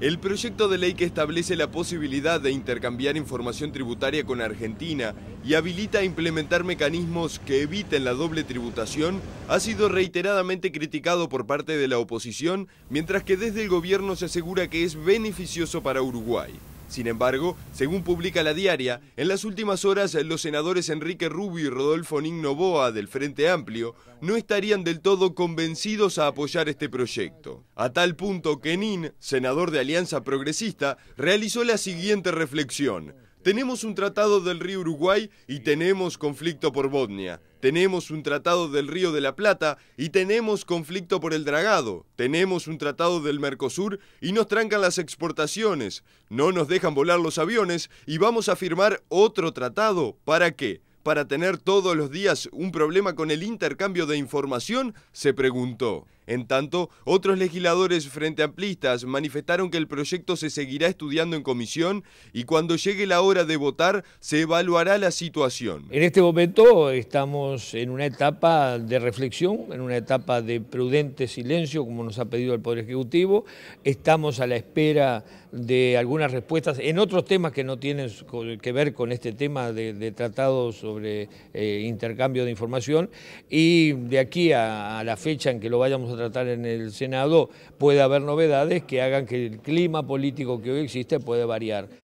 El proyecto de ley que establece la posibilidad de intercambiar información tributaria con Argentina y habilita a implementar mecanismos que eviten la doble tributación ha sido reiteradamente criticado por parte de la oposición, mientras que desde el gobierno se asegura que es beneficioso para Uruguay. Sin embargo, según publica la diaria, en las últimas horas los senadores Enrique Rubio y Rodolfo Novoa del Frente Amplio no estarían del todo convencidos a apoyar este proyecto. A tal punto que Nin, senador de Alianza Progresista, realizó la siguiente reflexión. Tenemos un tratado del río Uruguay y tenemos conflicto por Botnia. Tenemos un tratado del río de la Plata y tenemos conflicto por el dragado. Tenemos un tratado del Mercosur y nos trancan las exportaciones. No nos dejan volar los aviones y vamos a firmar otro tratado. ¿Para qué? ¿Para tener todos los días un problema con el intercambio de información? Se preguntó. En tanto, otros legisladores frente amplistas manifestaron que el proyecto se seguirá estudiando en comisión y cuando llegue la hora de votar se evaluará la situación. En este momento estamos en una etapa de reflexión, en una etapa de prudente silencio, como nos ha pedido el Poder Ejecutivo. Estamos a la espera de algunas respuestas en otros temas que no tienen que ver con este tema de, tratado sobre eh, intercambio de información y de aquí a, a la fecha en que lo vayamos a tratar en el Senado, puede haber novedades que hagan que el clima político que hoy existe puede variar.